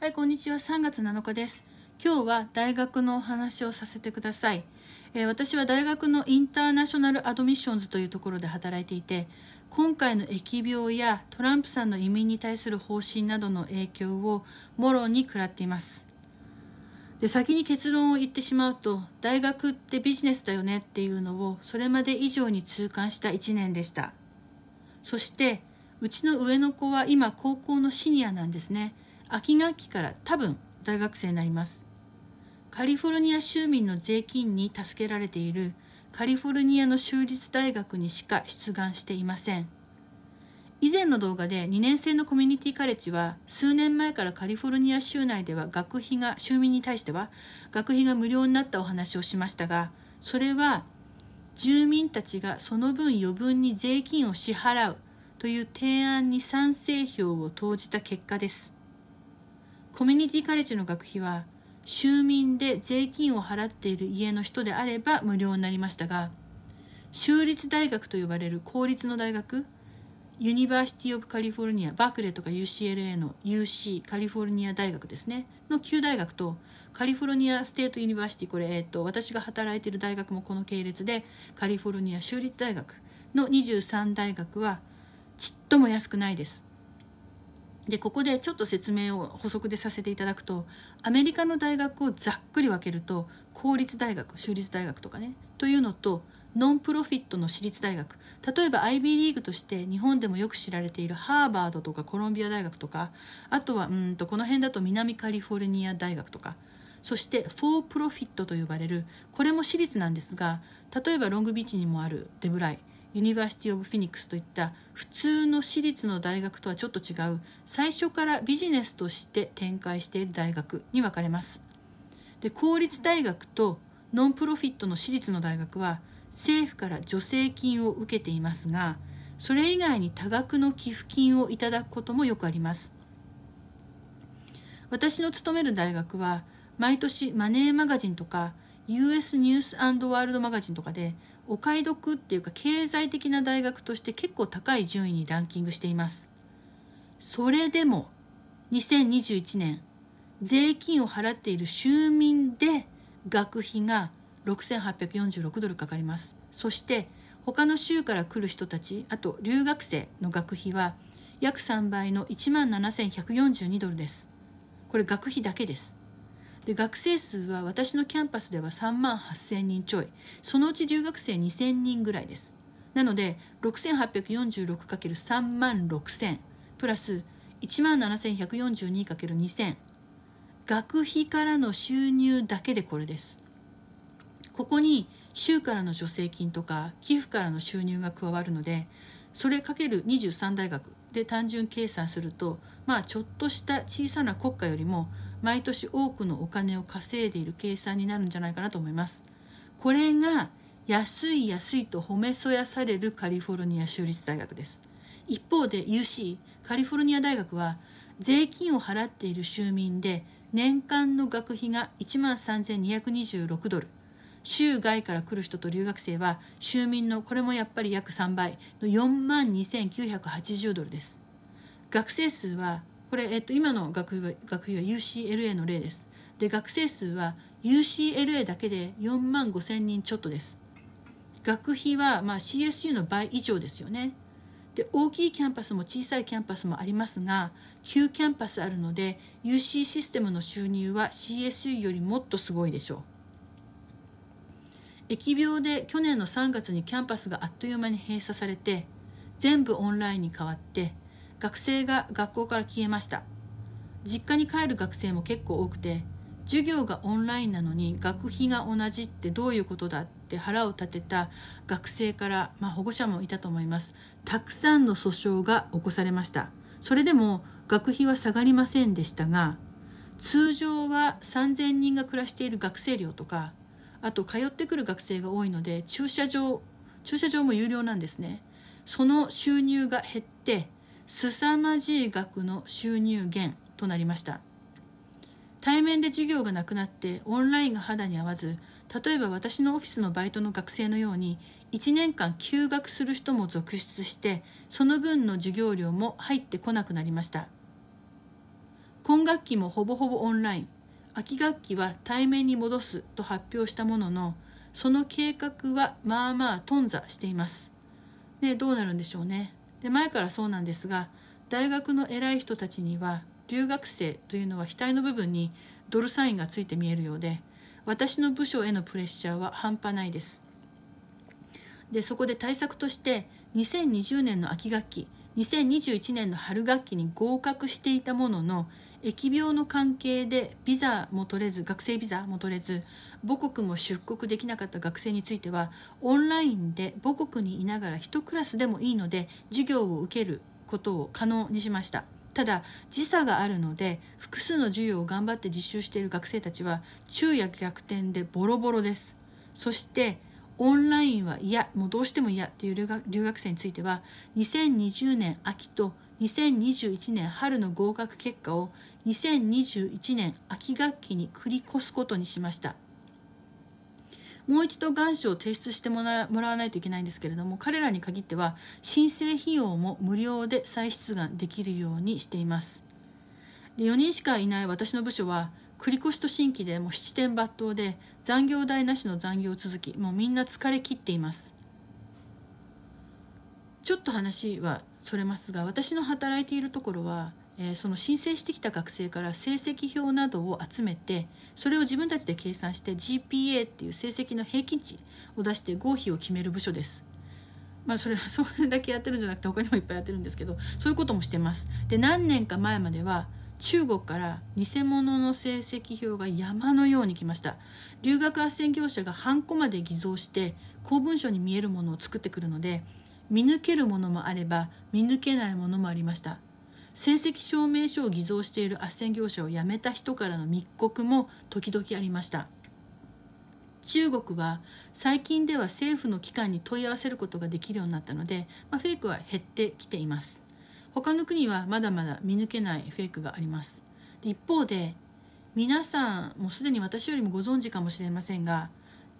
はい、こんにちは。3月7日です。今日は大学のお話をさせてください。えー、私は大学のインターナショナルアドミッションズというところで働いていて、今回の疫病やトランプさんの移民に対する方針などの影響をもろに食らっています。で先に結論を言ってしまうと大学ってビジネスだよねっていうのをそれまで以上に痛感した1年でしたそしてうちの上の子は今高校のシニアなんですね秋学期から多分大学生になりますカリフォルニア州民の税金に助けられているカリフォルニアの州立大学にしか出願していません以前の動画で2年生のコミュニティカレッジは数年前からカリフォルニア州内では学費が州民に対しては学費が無料になったお話をしましたがそれは住民たちがその分余分に税金を支払うという提案に賛成票を投じた結果です。コミュニティカレッジの学費は州民で税金を払っている家の人であれば無料になりましたが州立大学と呼ばれる公立の大学ユニバーシティ・オブ・カリフォルニアバークレーとか UCLA の UC カリフォルニア大学ですねの旧大学とカリフォルニア・ステート・ユニバーシティこれ、えーと、私が働いている大学もこの系列でカリフォルニア州立大学の23大学はちっとも安くないですでここでちょっと説明を補足でさせていただくとアメリカの大学をざっくり分けると公立大学州立大学とかねというのとノンプロフィットの私立大学例えば IB リーグとして日本でもよく知られているハーバードとかコロンビア大学とかあとはうんとこの辺だと南カリフォルニア大学とかそしてフォープロフィットと呼ばれるこれも私立なんですが例えばロングビーチにもあるデブライユニバーシティ・オブ・フィニックスといった普通の私立の大学とはちょっと違う最初からビジネスとして展開している大学に分かれます。で公立大学とノンプロフィットの私立の大学は政府から助成金を受けていますがそれ以外に多額の寄付金をいただくこともよくあります。私の勤める大学は毎年マネーマガジンとか US ニュースワールドマガジンとかでお買い得っていうか経済的な大学として結構高い順位にランキングしています。それでも2021年税金を払っている州民で学費が6846ドルかかります。そして他の州から来る人たちあと留学生の学費は約3倍の1 7142ドルです。これ学費だけです。で学生数は私のキャンパスでは3万8,000人ちょいそのうち留学生2,000人ぐらいですなので 6846×3 万6000プラス1万 7142×2000 学費からの収入だけでこれですここに州からの助成金とか寄付からの収入が加わるのでそれかける23大学で単純計算するとまあちょっとした小さな国家よりも毎年多くのお金を稼いでいる計算になるんじゃないかなと思います。これが安い安いと褒めそやされるカリフォルニア州立大学です。一方で UC カリフォルニア大学は税金を払っている州民で年間の学費が1万3226ドル州外から来る人と留学生は州民のこれもやっぱり約3倍の4万2980ドルです学生数はこれ、えっと、今の学費は学費は UCLA の例です。で学生数は UCLA だけで4万5千人ちょっとです。学費はまあ CSU の倍以上ですよね。で大きいキャンパスも小さいキャンパスもありますが9キャンパスあるので UC システムの収入は CSU よりもっとすごいでしょう。疫病で去年の3月にキャンパスがあっという間に閉鎖されて全部オンラインに変わって学生が学校から消えました実家に帰る学生も結構多くて授業がオンラインなのに学費が同じってどういうことだって腹を立てた学生から、まあ、保護者もいたと思いますたくさんの訴訟が起こされましたそれでも学費は下がりませんでしたが通常は3,000人が暮らしている学生寮とかあと通ってくる学生が多いので駐車場駐車場も有料なんですねその収入が減って凄まじい額の収入源となりました対面で授業がなくなってオンラインが肌に合わず例えば私のオフィスのバイトの学生のように1年間休学する人も続出してその分の授業料も入ってこなくなりました今学期もほぼほぼオンライン秋学期は対面に戻すと発表したもののその計画はまあまあ頓挫しています。ねどうなるんでしょうね。で前からそうなんですが大学の偉い人たちには留学生というのは額の部分にドルサインがついて見えるようで私の部署へのプレッシャーは半端ないです。でそこで対策として2020年の秋学期2021年の春学期に合格していたものの疫病の関係でビザも取れず学生ビザも取れず母国も出国できなかった学生についてはオンラインで母国にいながら1クラスでもいいので授業を受けることを可能にしました。ただ時差があるので複数の授業を頑張って実習している学生たちは昼夜逆転でボロボロですそしてオンラインは嫌もうどうしても嫌っていう留学生については2020年秋と2021年春の合格結果を2021年秋学期に繰り越すことにしましたもう一度願書を提出してもらわないといけないんですけれども彼らに限っては申請費用も無料で再出願できるようにしていますで4人しかいない私の部署は繰越と新規でもう七点抜刀で残業代なしの残業続きもうみんな疲れ切っていますちょっと話はそれますが私の働いているところは、えー、その申請してきた学生から成績表などを集めてそれを自分たちで計算して GPA っていう成績の平均値を出して合否を決める部署です。まあ、それ それだけやってるんじゃなくて他にもいっぱいやってるんですけどそういうこともしてます。で何年か前までは中国から偽物の成績表が山のように来ました留学斡旋業者がハンコまで偽造して公文書に見えるものを作ってくるので見抜けるものもあれば見抜けないものもありました成績証明書を偽造している斡旋業者を辞めた人からの密告も時々ありました中国は最近では政府の機関に問い合わせることができるようになったので、まあ、フェイクは減ってきています他の国はまだまだ見抜けないフェイクがあります一方で皆さんもすでに私よりもご存知かもしれませんが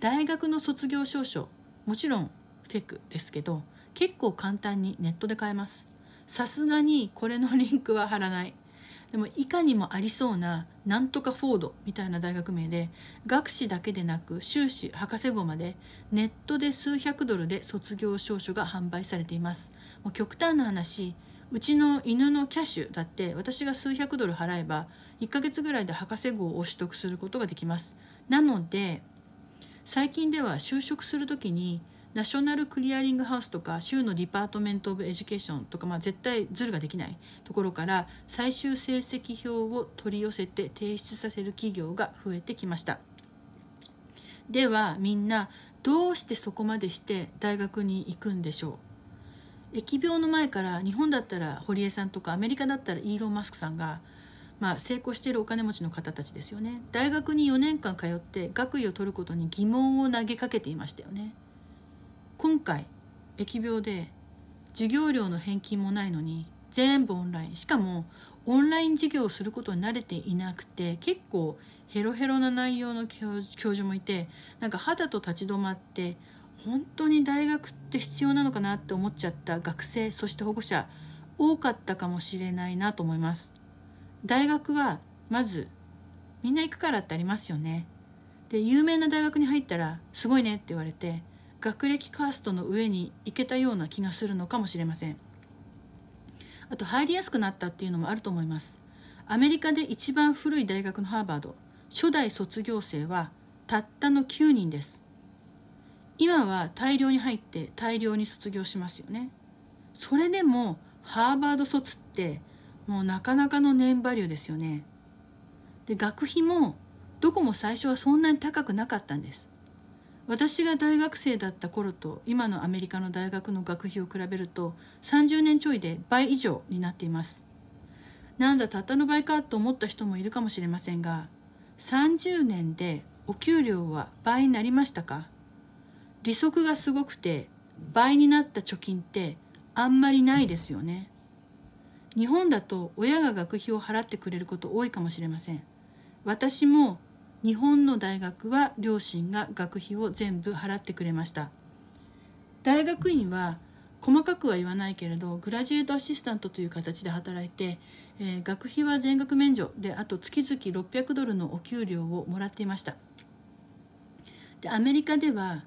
大学の卒業証書もちろんフェイクですけど結構簡単にネットで買えますさすがにこれのリンクは貼らないでもいかにもありそうななんとかフォードみたいな大学名で学士だけでなく修士博士号までネットで数百ドルで卒業証書が販売されていますもう極端な話うちの犬のキャッシュだって私が数百ドル払えば1ヶ月ぐらいで博士号を取得することができますなので最近では就職する時にナショナルクリアリングハウスとか州のディパートメント・オブ・エデュケーションとか、まあ、絶対ズルができないところから最終成績表を取り寄せて提出させる企業が増えてきましたではみんなどうしてそこまでして大学に行くんでしょう疫病の前から日本だったら堀江さんとかアメリカだったらイーロン・マスクさんがまあ、成功しているお金持ちの方たちですよね大学に4年間通って学位を取ることに疑問を投げかけていましたよね。今回疫病で授業料の返金もないのに全部オンラインしかもオンライン授業をすることに慣れていなくて結構ヘロヘロな内容の教授もいてなんか肌と立ち止まって本当に大学って必要なのかなって思っちゃった学生そして保護者多かったかもしれないなと思います。大学はまずみんな行くからってありますよね。で有名な大学に入ったらすごいねって言われて学歴カーストの上に行けたような気がするのかもしれませんあと入りやすくなったっていうのもあると思いますアメリカで一番古い大学のハーバード初代卒業生はたったの9人です今は大量に入って大量に卒業しますよねそれでもハーバード卒ってもうなかなかの年バリューですよねで学費もどこも最初はそんなに高くなかったんです私が大学生だった頃と今のアメリカの大学の学費を比べると30年ちょいで倍以上になっていますなんだたったの倍かと思った人もいるかもしれませんが30年でお給料は倍になりましたか利息がすごくて倍になった貯金ってあんまりないですよね日本だと親が学費を払ってくれること多いかもしれません私も日本の大学は両親が学費を全部払ってくれました大学院は細かくは言わないけれどグラジュエートアシスタントという形で働いて、えー、学費は全額免除であと月々600ドルのお給料をもらっていましたでアメリカでは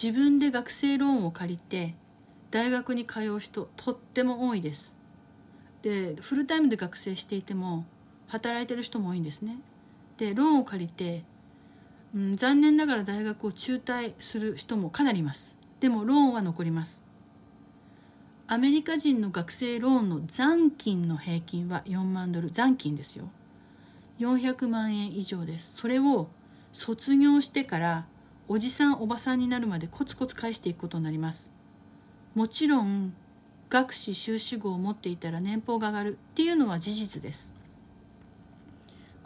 自分で学生ローンを借りて大学に通う人とっても多いですでフルタイムで学生していても働いてる人も多いんですねでローンを借りて、うん、残念ながら大学を中退する人もかなりいますでもローンは残りますアメリカ人の学生ローンの残金の平均は4万ドル残金ですよ400万円以上ですそれを卒業してからおじさんおばさんになるまでコツコツ返していくことになりますもちろん学士修士号を持っていたら年俸が上がるっていうのは事実です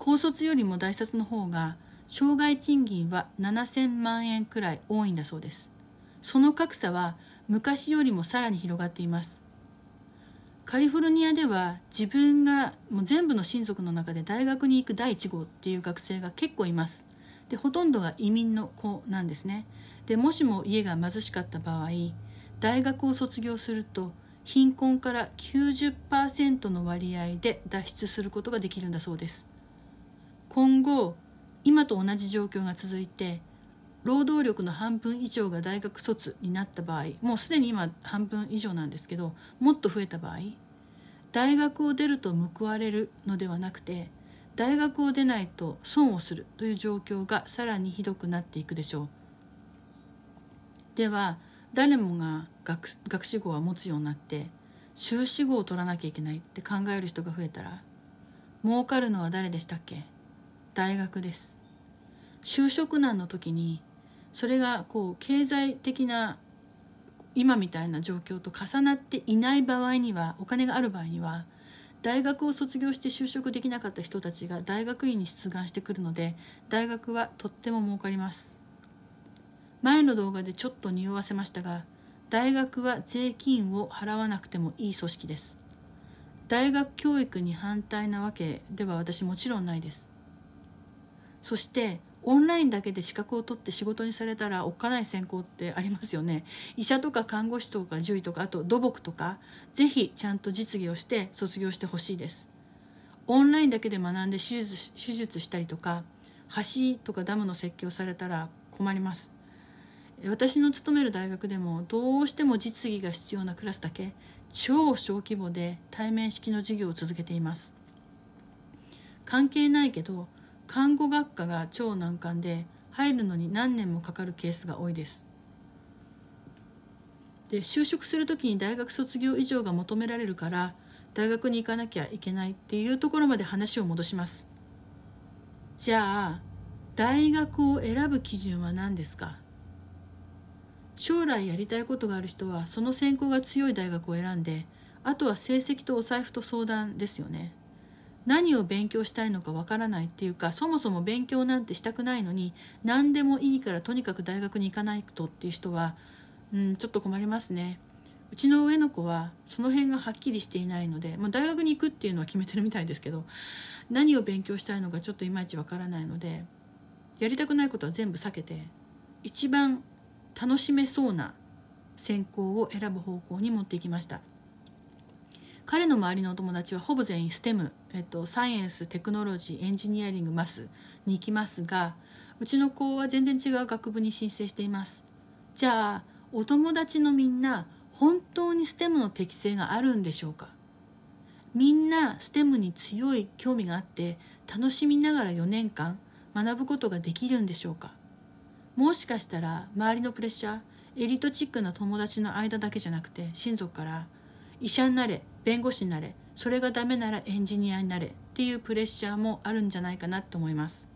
高卒よりも大卒の方が障害賃金は7000万円くらい多いんだそうですその格差は昔よりもさらに広がっていますカリフォルニアでは自分がもう全部の親族の中で大学に行く第一号っていう学生が結構いますでほとんどが移民の子なんですねでもしも家が貧しかった場合大学を卒業すると貧困から90%の割合で脱出することができるんだそうです今後今と同じ状況が続いて労働力の半分以上が大学卒になった場合もうすでに今半分以上なんですけどもっと増えた場合大学を出ると報われるのではなくて大学を出ないと損をするという状況がさらにひどくなっていくでしょう。では誰もが学学士号は持つようになって修士号を取らなきゃいけないって考える人が増えたら儲かるのは誰でしたっけ大学です就職難の時にそれがこう経済的な今みたいな状況と重なっていない場合にはお金がある場合には大学を卒業して就職できなかった人たちが大学院に出願してくるので大学はとっても儲かります前の動画でちょっと匂わせましたが大学は税金を払わなくてもいい組織です大学教育に反対なわけでは私もちろんないですそしてオンラインだけで資格を取って仕事にされたらおっかない専攻ってありますよね医者とか看護師とか獣医とかあと土木とかぜひちゃんと実技をして卒業してほしいですオンラインだけで学んで手術手術したりとか橋とかダムの設計をされたら困ります私の勤める大学でもどうしても実技が必要なクラスだけ超小規模で対面式の授業を続けています関係ないけど看護学科が超難関で入るのに何年もかかるケースが多いですで就職する時に大学卒業以上が求められるから大学に行かなきゃいけないっていうところまで話を戻しますじゃあ大学を選ぶ基準は何ですか将来やりたいことがある人はその専攻が強い大学を選んであとは成績とお財布と相談ですよね。何を勉強したいのかわからないっていうかそもそも勉強なんてしたくないのに何でもいいからとにかく大学に行かないとっていう人は、うん、ちょっと困りますね。うちの上の子はその辺がはっきりしていないので、まあ、大学に行くっていうのは決めてるみたいですけど何を勉強したいのかちょっといまいちわからないのでやりたくないことは全部避けて一番楽しめそうな専攻を選ぶ方向に持っていきました。彼の周りのお友達はほぼ全員 STEM、えっと、サイエンステクノロジーエンジニアリングマスに行きますがうちの子は全然違う学部に申請していますじゃあお友達のみんな本当に STEM の適性があるんでしょうかみんな STEM に強い興味があって楽しみながら4年間学ぶことができるんでしょうかもしかしたら周りのプレッシャーエリートチックな友達の間だけじゃなくて親族から医者になれ弁護士になれそれがダメならエンジニアになれっていうプレッシャーもあるんじゃないかなと思います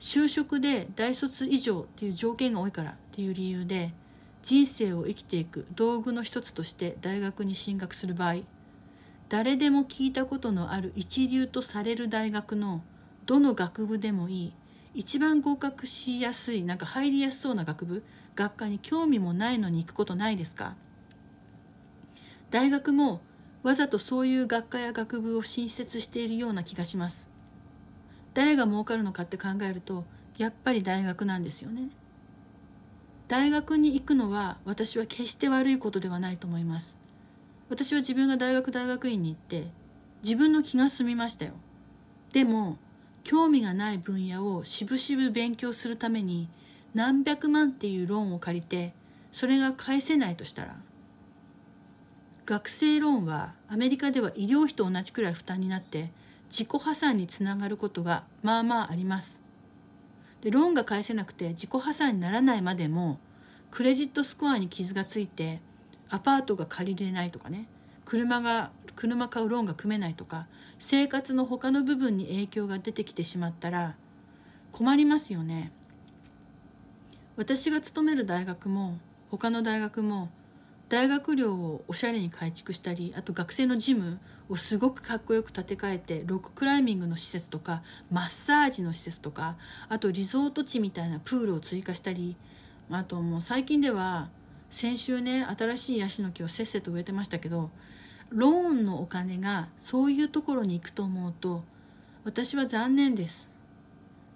就職で大卒以上っていう条件が多いからっていう理由で人生を生きていく道具の一つとして大学に進学する場合誰でも聞いたことのある一流とされる大学のどの学部でもいい一番合格しやすいなんか入りやすそうな学部学科に興味もないのに行くことないですか大学もわざとそういう学科や学部を新設しているような気がします誰が儲かるのかって考えるとやっぱり大学なんですよね大学に行くのは私は決して悪いことではないと思います私は自分が大学大学院に行って自分の気が済みましたよでも興味がない分野をしぶしぶ勉強するために何百万っていうローンを借りてそれが返せないとしたら学生ローンはアメリカでは医療費と同じくらい負担になって自己破産につながることがまあまあありますでローンが返せなくて自己破産にならないまでもクレジットスコアに傷がついてアパートが借りれないとかね車が車買うローンが組めないとか生活の他の部分に影響が出てきてしまったら困りますよね私が勤める大学も他の大学も大学寮をおしゃれに改築したりあと学生のジムをすごくかっこよく建て替えてロッククライミングの施設とかマッサージの施設とかあとリゾート地みたいなプールを追加したりあともう最近では先週ね新しいヤシの木をせっせと植えてましたけどローンのお金がそういうところに行くと思うと私は残念です。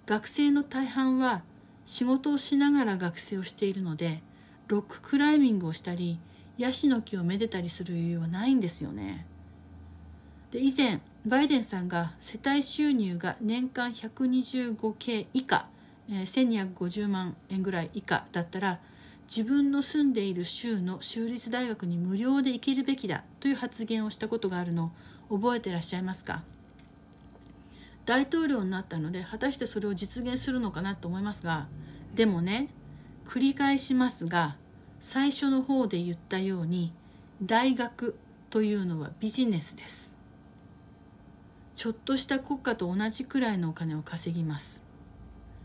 学生の大半は仕事をしながら学生をしているのでロッククライミングをしたりヤシの木をめでたりする余裕はないんですよね。で以前バイデンさんが世帯収入が年間 125K 以下、えー、1250万円ぐらい以下だったら自分の住んでいる州の州立大学に無料で行けるべきだという発言をしたことがあるのを覚えてらっしゃいますか大統領になったので果たしてそれを実現するのかなと思いますがでもね繰り返しますが最初の方で言ったように大学というのはビジネスですちょっとした国家と同じくらいのお金を稼ぎます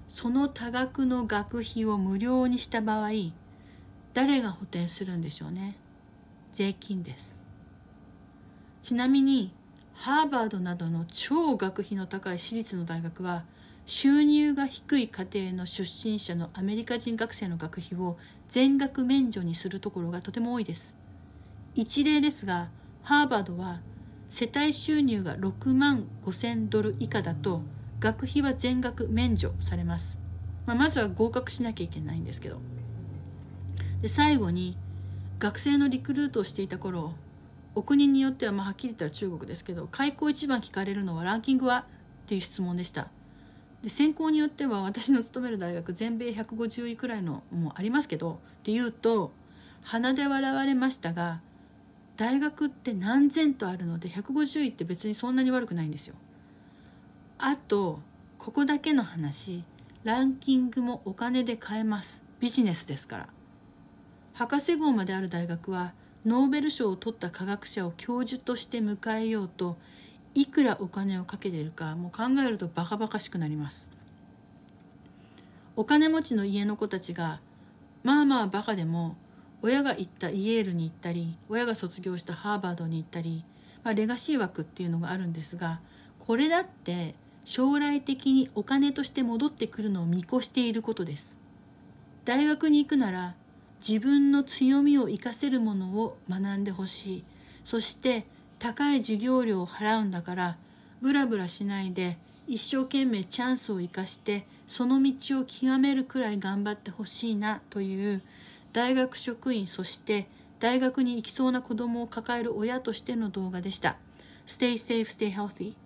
その多額の学費を無料にした場合誰が補填するんでしょうね税金ですちなみにハーバードなどの超学費の高い私立の大学は収入が低い家庭の出身者のアメリカ人学生の学費を全額免除にするところがとても多いです。一例ですがハーバードは世帯収入が6万5千ドル以下だと学費は全額免除されます、まあ、まずは合格しなきゃいけないんですけどで最後に学生のリクルートをしていた頃お国によってはまあはっきり言ったら中国ですけど開口一番聞かれるのはランキングはっていう質問でしたで選考によっては私の勤める大学全米150位くらいのもありますけどっていうと鼻で笑われましたが大学って何千とあるので150位って別にそんなに悪くないんですよ。あとここだけの話ランキングもお金で買えますビジネスですから。博士号まである大学はノーベル賞を取った科学者を教授として迎えようといくらお金をかけてるかもう考えるとバカバカしくなりますお金持ちの家の子たちがまあまあバカでも親が行ったイエールに行ったり親が卒業したハーバードに行ったり、まあ、レガシー枠っていうのがあるんですがこれだって将来的にお金として戻ってくるのを見越していることです大学に行くなら自分の強みを生かせるものを学んでほしいそして高い授業料を払うんだからブラブラしないで一生懸命チャンスを生かしてその道を極めるくらい頑張ってほしいなという大学職員そして大学に行きそうな子供を抱える親としての動画でした。Stay safe, stay healthy.